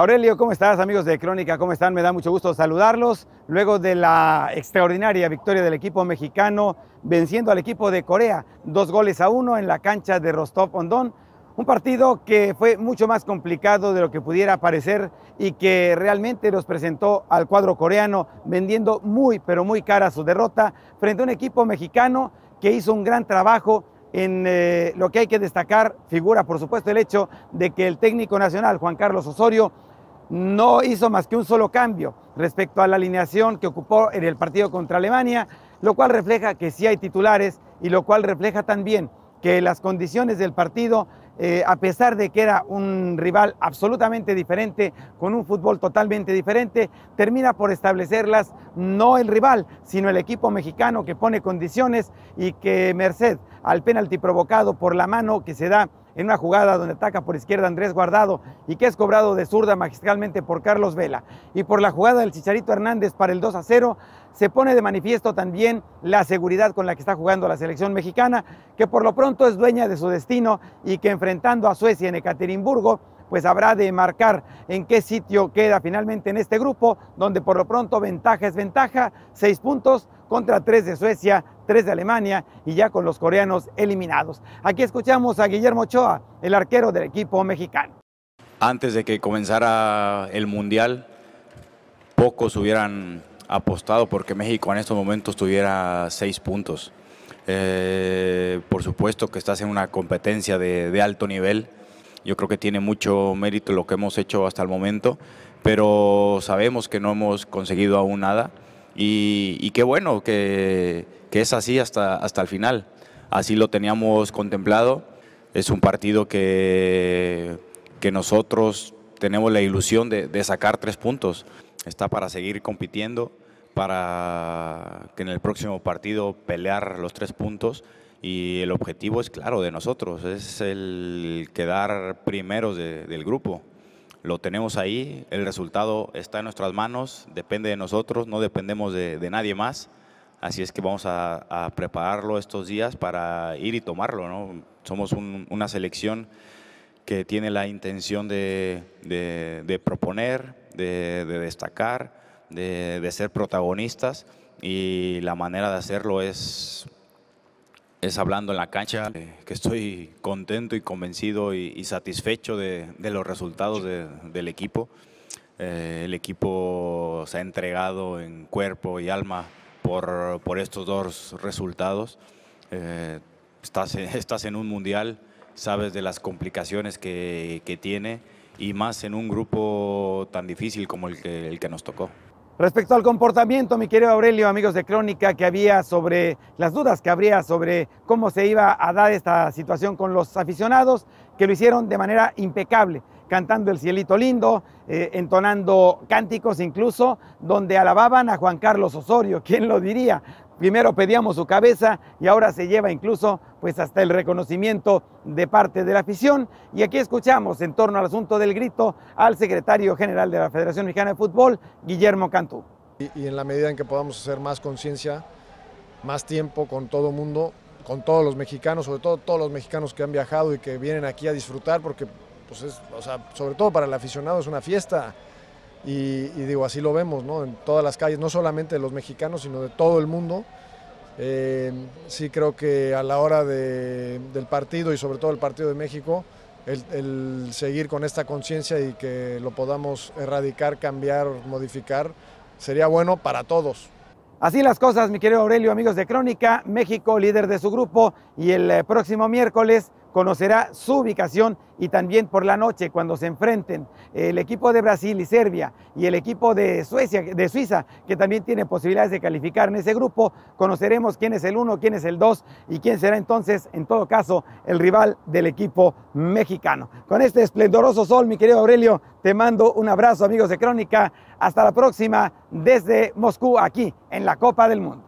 Aurelio, ¿cómo estás amigos de Crónica? ¿Cómo están? Me da mucho gusto saludarlos. Luego de la extraordinaria victoria del equipo mexicano venciendo al equipo de Corea, dos goles a uno en la cancha de rostov don Un partido que fue mucho más complicado de lo que pudiera parecer y que realmente los presentó al cuadro coreano vendiendo muy, pero muy cara su derrota frente a un equipo mexicano que hizo un gran trabajo, en eh, lo que hay que destacar figura, por supuesto, el hecho de que el técnico nacional, Juan Carlos Osorio, no hizo más que un solo cambio respecto a la alineación que ocupó en el partido contra Alemania, lo cual refleja que sí hay titulares y lo cual refleja también que las condiciones del partido, eh, a pesar de que era un rival absolutamente diferente, con un fútbol totalmente diferente, termina por establecerlas no el rival, sino el equipo mexicano que pone condiciones y que merced al penalti provocado por la mano que se da en una jugada donde ataca por izquierda Andrés Guardado y que es cobrado de zurda magistralmente por Carlos Vela. Y por la jugada del Chicharito Hernández para el 2 a 0, se pone de manifiesto también la seguridad con la que está jugando la selección mexicana, que por lo pronto es dueña de su destino y que enfrentando a Suecia en Ekaterimburgo, pues habrá de marcar en qué sitio queda finalmente en este grupo, donde por lo pronto ventaja es ventaja, seis puntos contra tres de Suecia, tres de Alemania y ya con los coreanos eliminados. Aquí escuchamos a Guillermo Ochoa, el arquero del equipo mexicano. Antes de que comenzara el Mundial, pocos hubieran apostado porque México en estos momentos tuviera seis puntos. Eh, por supuesto que estás en una competencia de alto nivel yo creo que tiene mucho mérito lo que hemos hecho hasta el momento, pero sabemos que no hemos conseguido aún nada y, qué bueno que, es así hasta, hasta el final. Así lo teníamos contemplado. Es un partido que, que nosotros tenemos la ilusión de, de sacar tres puntos. Está para seguir compitiendo, para que en el próximo partido pelear los tres puntos y el objetivo es claro de nosotros, es el quedar primeros del grupo. Lo tenemos ahí, el resultado está en nuestras manos, depende de nosotros, no dependemos de, nadie más. Así es que vamos a, prepararlo estos días para ir y tomarlo. ¿no? Somos una selección que tiene la intención de, proponer, de, de destacar, de, ser protagonistas y la manera de hacerlo es es hablando en la cancha, eh, que estoy contento y convencido y, satisfecho de, los resultados del equipo. Eh, el equipo se ha entregado en cuerpo y alma por, estos dos resultados. Eh, estás, en un mundial, sabes de las complicaciones que, tiene y más en un grupo tan difícil como el que, el que nos tocó. Respecto al comportamiento, mi querido Aurelio, amigos de Crónica, que había sobre las dudas que habría sobre cómo se iba a dar esta situación con los aficionados, que lo hicieron de manera impecable, cantando el cielito lindo, eh, entonando cánticos incluso, donde alababan a Juan Carlos Osorio, ¿quién lo diría? primero pedíamos su cabeza y ahora se lleva incluso pues hasta el reconocimiento de parte de la afición. Y aquí escuchamos en torno al asunto del grito al secretario general de la Federación Mexicana de Fútbol, Guillermo Cantú. Y, en la medida en que podamos hacer más conciencia, más tiempo con todo mundo, con todos los mexicanos, sobre todo todos los mexicanos que han viajado y que vienen aquí a disfrutar, porque pues es, sobre todo para el aficionado es una fiesta. Y, digo, así lo vemos, ¿no? En todas las calles, no solamente de los mexicanos, sino de todo el mundo. Eh, sí creo que a la hora del partido y sobre todo el partido de México, el seguir con esta conciencia y que lo podamos erradicar, cambiar, modificar, sería bueno para todos. Así las cosas, mi querido Aurelio, amigos de Crónica, México líder de su grupo y el eh, próximo miércoles conocerá su ubicación y también por la noche cuando se enfrenten eh, el equipo de Brasil y Serbia y el equipo de, Suecia, de Suiza, que también tiene posibilidades de calificar en ese grupo, conoceremos quién es el uno, quién es el dos y quién será entonces, en todo caso, el rival del equipo mexicano. Con este esplendoroso sol, mi querido Aurelio, te mando un abrazo, amigos de Crónica. Hasta la próxima desde Moscú, aquí en la Copa del Mundo.